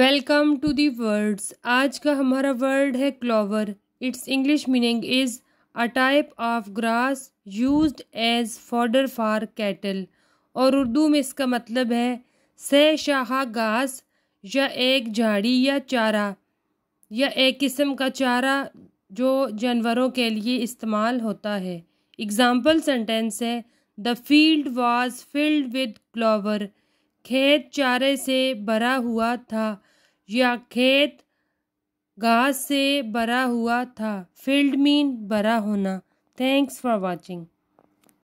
welcome to the words आज का हमारा वर्ड है clover its English meaning is a type of grass use as fodder for cattle और उर्दू में इसका मतलब है से शाह घास या एक झाड़ी या चारा या एक किस्म का चारा जो जानवरों के लिए इस्तेमाल होता है एग्ज़ाम्पल सेंटेंस है the field was filled with clover खेत चारे से भरा हुआ था या खेत घास से भरा हुआ था फील्ड मीन भरा होना थैंक्स फॉर वॉचिंग